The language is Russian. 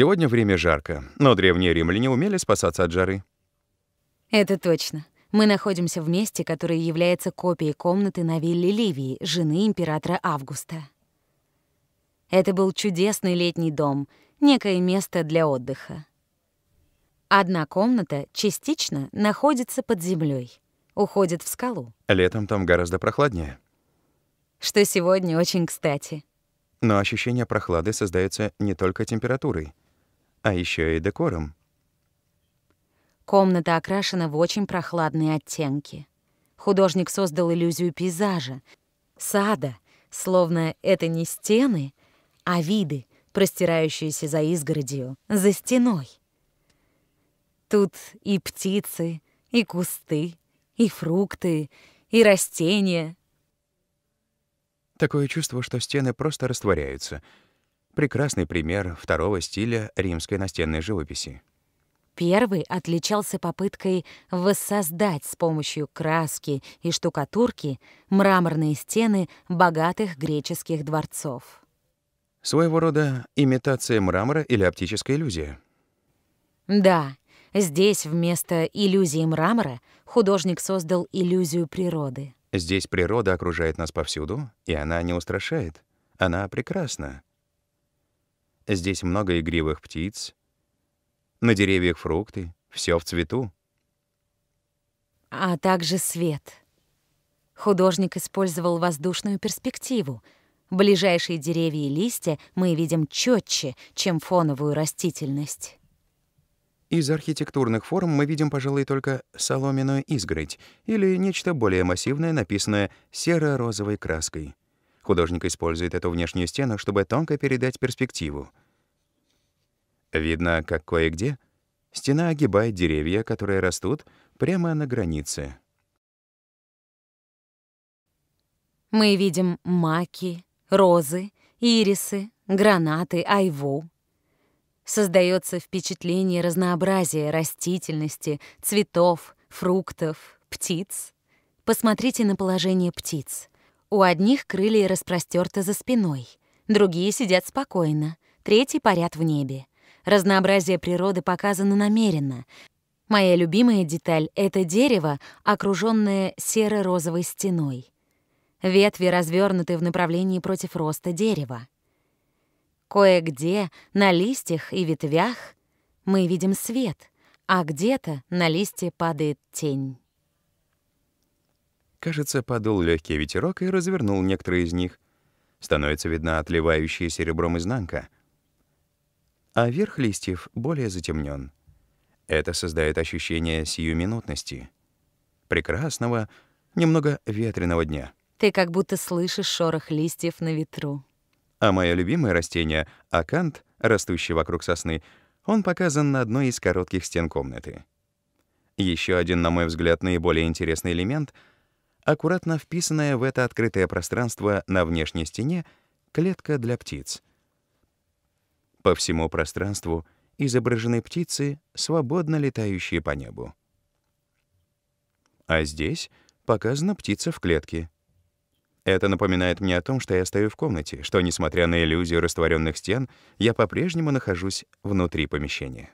Сегодня время жарко, но древние римляне умели спасаться от жары. Это точно. Мы находимся в месте, которое является копией комнаты на вилле Ливии, жены императора Августа. Это был чудесный летний дом, некое место для отдыха. Одна комната частично находится под землей, уходит в скалу. Летом там гораздо прохладнее. Что сегодня очень кстати. Но ощущение прохлады создается не только температурой а еще и декором. Комната окрашена в очень прохладные оттенки. Художник создал иллюзию пейзажа, сада, словно это не стены, а виды, простирающиеся за изгородью, за стеной. Тут и птицы, и кусты, и фрукты, и растения. Такое чувство, что стены просто растворяются — Прекрасный пример второго стиля римской настенной живописи. Первый отличался попыткой воссоздать с помощью краски и штукатурки мраморные стены богатых греческих дворцов. Своего рода имитация мрамора или оптическая иллюзия. Да, здесь вместо иллюзии мрамора художник создал иллюзию природы. Здесь природа окружает нас повсюду, и она не устрашает. Она прекрасна. Здесь много игривых птиц. На деревьях фрукты, все в цвету. А также свет. Художник использовал воздушную перспективу. Ближайшие деревья и листья мы видим четче, чем фоновую растительность. Из архитектурных форм мы видим, пожалуй, только соломенную изгородь или нечто более массивное, написанное серо-розовой краской. Художник использует эту внешнюю стену, чтобы тонко передать перспективу. Видно, как кое-где стена огибает деревья, которые растут прямо на границе. Мы видим маки, розы, ирисы, гранаты, айву. Создается впечатление разнообразия растительности, цветов, фруктов, птиц. Посмотрите на положение птиц. У одних крылья распростерты за спиной, другие сидят спокойно, третий парят в небе. Разнообразие природы показано намеренно. Моя любимая деталь — это дерево, окруженное серо-розовой стеной. Ветви развернуты в направлении против роста дерева. Кое-где на листьях и ветвях мы видим свет, а где-то на листе падает тень. Кажется, подул легкий ветерок и развернул некоторые из них. Становится видна отливающая серебром изнанка — а верх листьев более затемнен. Это создает ощущение сиюминутности, прекрасного, немного ветреного дня. Ты как будто слышишь шорох листьев на ветру. А мое любимое растение — акант, растущий вокруг сосны, он показан на одной из коротких стен комнаты. Еще один, на мой взгляд, наиболее интересный элемент — аккуратно вписанная в это открытое пространство на внешней стене клетка для птиц — по всему пространству изображены птицы, свободно летающие по небу. А здесь показана птица в клетке. Это напоминает мне о том, что я стою в комнате, что, несмотря на иллюзию растворенных стен, я по-прежнему нахожусь внутри помещения.